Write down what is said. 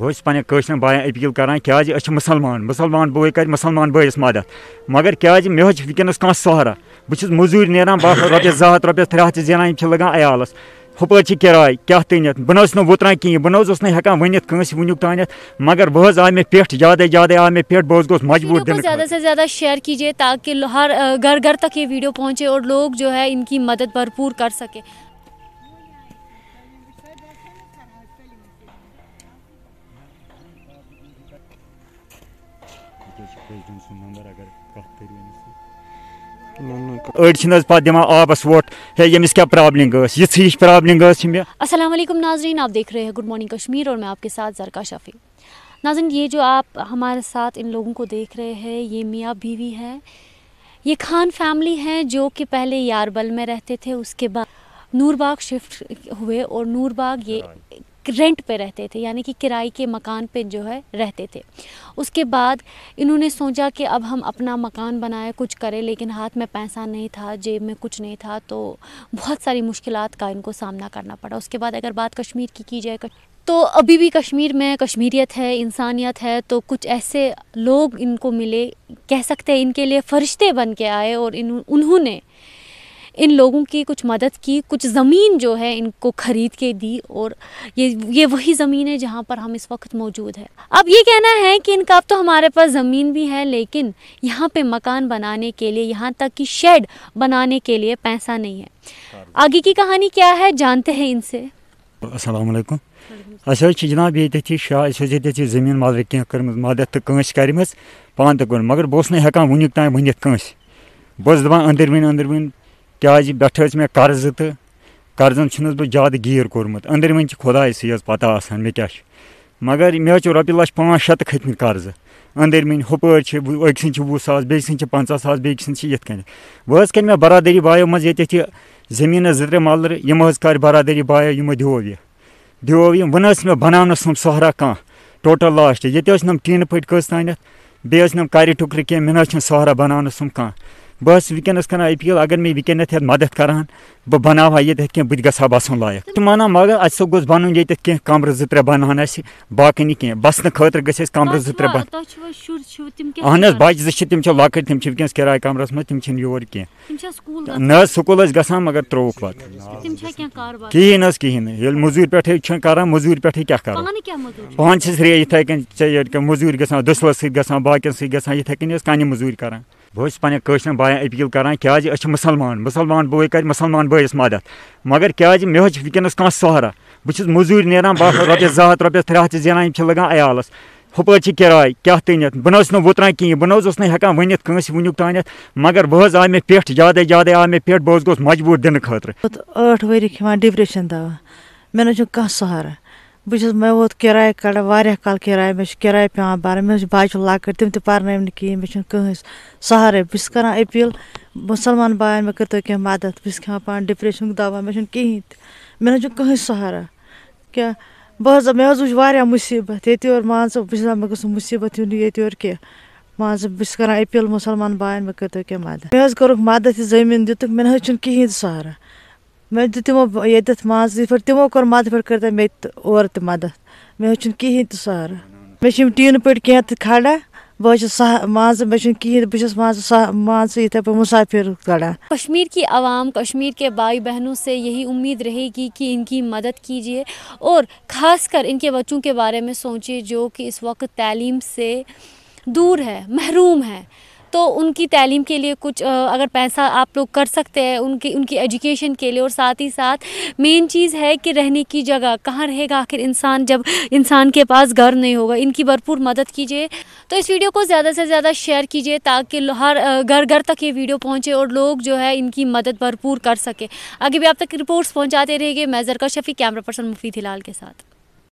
बहुत पे कशन अपील करान क्या मुसलमान मुसलमान बो कर मुसलमान बस मदद मगर क्या मे वनस कह सहारा बहुत मजूर नान बह रोपे जह हथ रोपे त्रे हथ जान लगान अयालस हपर किराय क्या तनित बह वोतान कहें बहस हेकान वन कंस वनुक तान मगर बह आई मे पे ज्यादा ज्यादा आई मे पे बहुत गोस मजबूर दिन ज़्यादा से ज़्यादा शेयर कीजिए ताकि हर घर घर तक ये वीडियो पहुँचे और लोग जो है इनकी मदद भरपूर कर सके आप देख रहे हैं गुड मॉर्निंग कश्मीर और मैं आपके साथ जरका शफ़ी नाजन ये जो आप हमारे साथ इन लोगों को देख रहे हैं ये मियाँ बीवी है ये खान फैमिली है जो कि पहले यारबल में रहते थे उसके बाद नूरबाग शिफ्ट हुए और नूरबाग ये रेंट पे रहते थे यानी कि किराए के मकान पे जो है रहते थे उसके बाद इन्होंने सोचा कि अब हम अपना मकान बनाए कुछ करें लेकिन हाथ में पैसा नहीं था जेब में कुछ नहीं था तो बहुत सारी मुश्किल का इनको सामना करना पड़ा उसके बाद अगर बात कश्मीर की की जाए तो अभी भी कश्मीर में कश्मीरियत है इंसानियत है तो कुछ ऐसे लोग इनको मिले कह सकते हैं इनके लिए फरिश्ते बन के आए और इन उन्होंने इन लोगों की कुछ मदद की कुछ ज़मीन जो है इनको ख़रीद के दी और ये ये वही ज़मीन है जहाँ पर हम इस वक्त मौजूद है अब ये कहना है कि इनका अब तो हमारे पास ज़मीन भी है लेकिन यहाँ पे मकान बनाने के लिए यहाँ तक कि शेड बनाने के लिए पैसा नहीं है आगे की कहानी क्या है जानते हैं इनसे असलकुम अच्छा, जनाब ये शाह जमीन माल कह कर्म मदद तो कंस पान मगर बहुत हेकान वनुक तान वन बहुत दपान अंदर वन अंदर वन क्या पेठ मे कर्ज तो कर्जन छुस बहुत ज्यादा गीर कोर्मुत अंदर वन खुदाई सी पता आसान मे क्या मगर मे रोपये लक्ष पाँच शत खत्म कर्ज अंदर वन हपर अक सद वह सास बे सद पंचा सास कर मे बरदरी बायो मज ये जमीन जर मलर यम कर बरदरी बायो यो दो यह दो यम वन मे बनानस हम सहरा कह टोटल लास्ट ये नम टीन पट कस तान बेम कर टुकरु कह मे सहरा बनानस हम कह बस वनस कहान आई अगर मे वन ये मदद करान बह बना ये कह बह गा बसन लायक तुम वन मगर अस गोस बन ये कह कमर जो त्रे बनान बाकी कह बस खातर गस कमर जो त्रे बन अहन बच्चे जो तम लकट तम वन किराय कमरस मे तम योर कह न ग मगर त्रोक पत कहें कहें ये मजूर पे करान मजूर पे क्या कर पान रेह इथे कह मजूर ग दसवस सत ग बाकन सत ग इथे कह मजूर करान बहुत पे बाया अपील करान क्या मुसलमान मुसलमान बो कर मुसलमान बस मदद मगर क्या मे वस कह सहारा बहुत मजूर नान बह रोप जह हथ रोपे त्रे हाथ जान लगान अयालस हप किराय क्या तन बह वोतान कहें बह हेकान वनित वन वनुक तान मगर बह आ मे पे ज्यादा ज्यादा आ मे पे बहुत गोस मजबूर दिन खुद आठ वरी डिप्रेशन दवा मे ना कह सहारा بہٕ چھَس مےٚ ووت کِراے کَڑان واریاہ کال کِراے مےٚ چھِ کِراے پیٚوان بَرٕنۍ مےٚ چھِ بَچہِ لۄکٕٹۍ تِم تہِ پَرنٲیِم نہٕ کِہیٖنۍ مےٚ چھُنہٕ کٕہٕنۍ سہارَے بہٕ چھَس کَران أپیٖل مُسلمان بایَن مےٚ کٔرۍ تو کینٛہہ مَدَد بہٕ چھَس کھٮ۪وان پانہٕ ڈِپرٛیشنُک دَوا مےٚ چھُنہٕ کِہیٖنۍ تہِ مےٚ نہ چھُ کٕہٕنۍ سہارا کیٛاہ بہٕ حظ مےٚ حظ وٕچھ واریاہ مُصیٖبت ییٚتہِ یور مان ژٕ بہٕ چھَس دَپان مےٚ گوٚژھ نہٕ مُصیٖبت یُن ییٚتہِ یور کینٛہہ مان ژٕ بہٕ چھَس کَران أپیٖل مُسلمان بایَن مےٚ کٔرۍ تو کینٛہہ مَدَد مےٚ حظ کوٚرُکھ مَدَد یہِ زٔمیٖن دِتُکھ مےٚ نہ حظ چھُنہٕ کِہیٖنۍ تہِ سہارا वह दिल तमो ये माज पर तमो कोर मदद कर मे और मदद मे कहें तो सार मे टीन पे कह खड़ा बहुत सह मान मे कहें बहुत मान सह मान इतने पे मुसाफिर लड़ान कश्मीर की आवाम कश्मीर के भाई बहनों से यही उम्मीद रहेगी कि इनकी मदद कीजिए और ख़ास कर इनके बच्चों के बारे में सोचिए जो कि इस वक्त तालीम से दूर है महरूम है तो उनकी तालीम के लिए कुछ अगर पैसा आप लोग कर सकते हैं उनके उनकी एजुकेशन के लिए और साथ ही साथ मेन चीज़ है कि रहने की जगह कहाँ रहेगा आखिर इंसान जब इंसान के पास घर नहीं होगा इनकी भरपूर मदद कीजिए तो इस वीडियो को ज़्यादा से ज़्यादा शेयर कीजिए ताकि हर घर घर तक ये वीडियो पहुँचे और लोग जो है इनकी मदद भरपूर कर सके आगे भी आप तक रिपोर्ट्स पहुँचाते रहेंगे मैं जरका शफ़ी कैमरा पर्सन मुफीद हिलाल के साथ